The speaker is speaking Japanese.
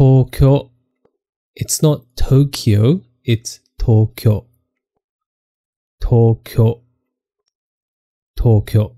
東京 It's not Tokyo, it's 東京東京東京